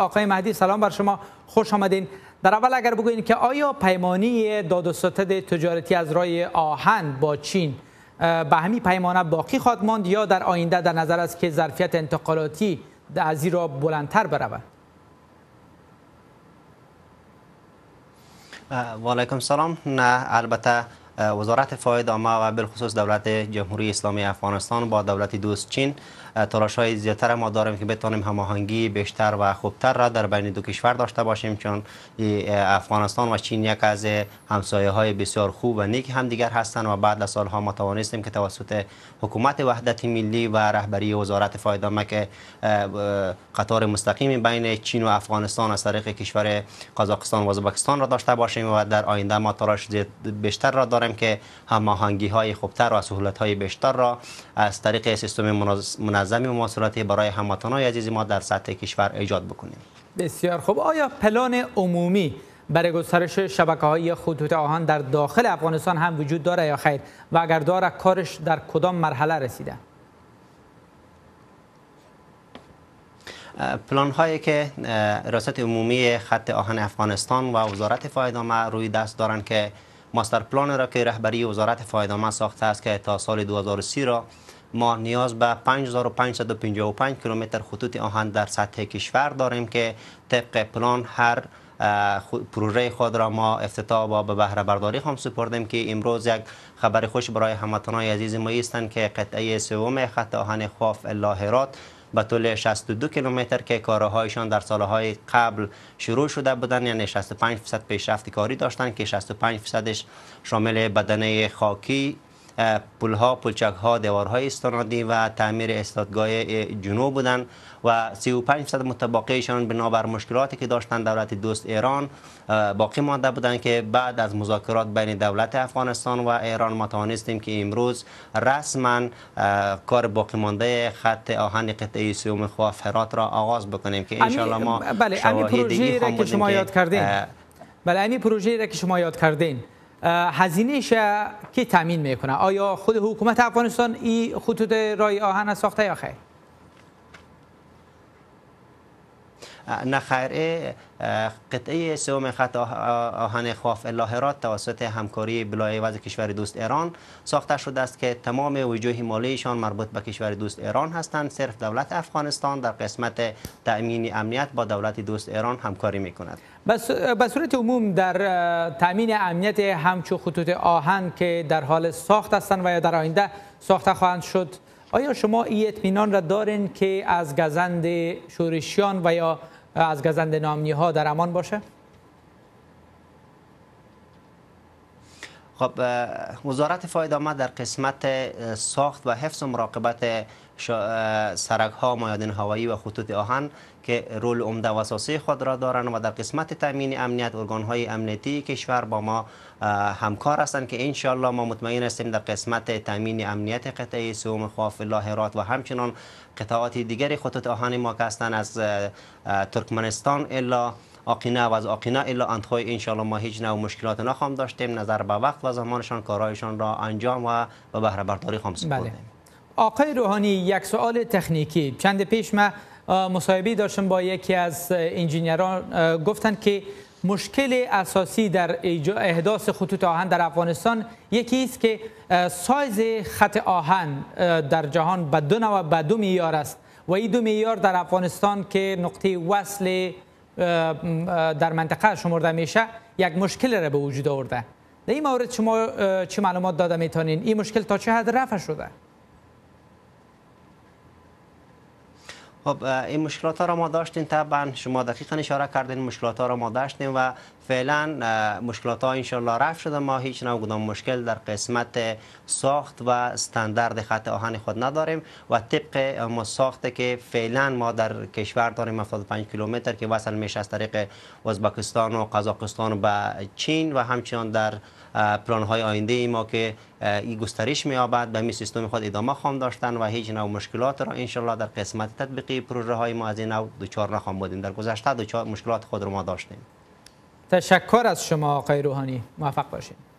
آقای مهدی سلام بر شما خوش آمدین در اول اگر بگوین که آیا پیمانی داد و تجارتی از رای آهن با چین به همی پیمانه باقی خواهد ماند یا در آینده در نظر است که ظرفیت انتقالاتی از را بلندتر برود و علیکم سلام نه البته وزارت فاید عامه و بالخصوص دولت جمهوری اسلامی افغانستان با دولت دوست چین تلاش های زیادتر ما داریم که بتوانیم هماهنگی بیشتر و خوبتر را در بین دو کشور داشته باشیم چون افغانستان و چین یک از همسایه های بسیار خوب و نیک دیگر هستند و بعد از سالها ما توانستیم که توسط حکومت وحدت ملی و رهبری وزارت فایدامه که قطار مستقیم بین چین و افغانستان از طریق کشور قزاقستان و ازبکستان را داشته باشیم و در آینده ما تلاش بیشتر را داریم که هماهنگی های خوبتر و سهولت های بیشتر را از طریق سیستم مناز... منظمی مواصلاتی برای هموطنان عزیز ما در سطح کشور ایجاد بکنیم بسیار خوب آیا پلان عمومی برای گسترش شبکه های خطوط آهن در داخل افغانستان هم وجود داره یا خیر و اگر داره کارش در کدام مرحله رسیده پلان هایی که ریاست عمومی خط آهن افغانستان و وزارت فایدامه روی دست دارند که ماستر پلان را که رهبری وزارت فایدامه ساخته است که تا سال 2030 را ما نیاز به 5555 کیلومتر خطوط آهن در سطح کشور داریم که طبق پلان هر پروژه خود را ما افتتاح با به بهره برداری هم سپردیم که امروز یک خبر خوش برای هموطنان عزیز ما هستند که قطعه سوم خط آهن خواف اللهرات به طول 62 کیلومتر که کارهایشان در سالهای قبل شروع شده بودن یعنی 65 درصد پیشرفت کاری داشتند که 65 فیصدش شامل بدنه خاکی پلها پلچکها دیوارهای استنادی و تعمیر استادگاه جنوب بودند و 35 درصد متباقیشان بنابر مشکلاتی که داشتن دولت دوست ایران باقی مانده بودند که بعد از مذاکرات بین دولت افغانستان و ایران ما توانستیم که امروز رسما کار باقی مانده خط آهن قطعه سیوم خواف فرات را آغاز بکنیم که انشالله ما بله امی پروژه بله، را که شما یاد کردین بله امی پروژه را که شما یاد کردین هزینهش کی تامین میکنه آیا خود حکومت افغانستان این خطوط رای آهن ساخته یا خیر نخیره قطعه سوم خط آهن خواف الهرات توسط همکاری بلای وضع کشور دوست ایران ساخته شده است که تمام وجوه مالیشان مربوط به کشور دوست ایران هستند صرف دولت افغانستان در قسمت تأمین امنیت با دولت دوست ایران همکاری می کند به صورت عموم در تأمین امنیت همچو خطوط آهن که در حال ساخت هستند و یا در آینده ساخته خواهند شد آیا شما این اطمینان را دارین که از گزند شورشیان و یا از گزند نامنی ها در امان باشه خب وزارت فاید آمد در قسمت ساخت و حفظ و مراقبت سرک ها مایادین هوایی و خطوط آهن که رول عمده و اساسی خود را دارند و در قسمت تامین امنیت ارگان های امنیتی کشور با ما همکار هستند که انشالله ما مطمئن هستیم در قسمت تامین امنیت قطعه سوم خواف الله هرات و همچنان قطعات دیگری خطوط آهن ما که هستند از ترکمنستان الا آقینه و از آقینه الا انتخای انشالله ما هیچ نوع مشکلات نخواهم داشتیم نظر به وقت و زمانشان کارایشان را انجام و به بهره برداری خواهم سپردیم بله. آقای روحانی یک سوال تکنیکی چند پیش ما مصاحبه داشتم با یکی از انجینیران گفتند که مشکل اساسی در احداث خطوط آهن در افغانستان یکی است که سایز خط آهن در جهان به دو و به دو است و این دو میلیار در افغانستان که نقطه وصل در منطقه شمرده میشه یک مشکل را به وجود آورده در این مورد شما چه معلومات داده میتونین این مشکل تا چه حد رفع شده خب این مشکلات ها را ما داشتیم طبعا شما دقیقا اشاره کردین مشکلات ها را ما داشتیم و فعلا مشکلات ها انشالله رفت شده ما هیچ نوع مشکل در قسمت ساخت و استاندارد خط آهن خود نداریم و طبق ما ساخته که فعلا ما در کشور داریم 75 کیلومتر که وصل میشه از طریق ازبکستان و قزاقستان به چین و همچنان در پلان های آینده ای ما که این گسترش مییابد به می سیستم خود ادامه خواهم داشتن و هیچ نوع مشکلات را انشالله در قسمت تطبیقی پروژه های ما از این نوع دوچار نخواهم بودیم در گذشته دوچار مشکلات خود رو ما داشتیم تشکر از شما آقای روحانی موفق باشید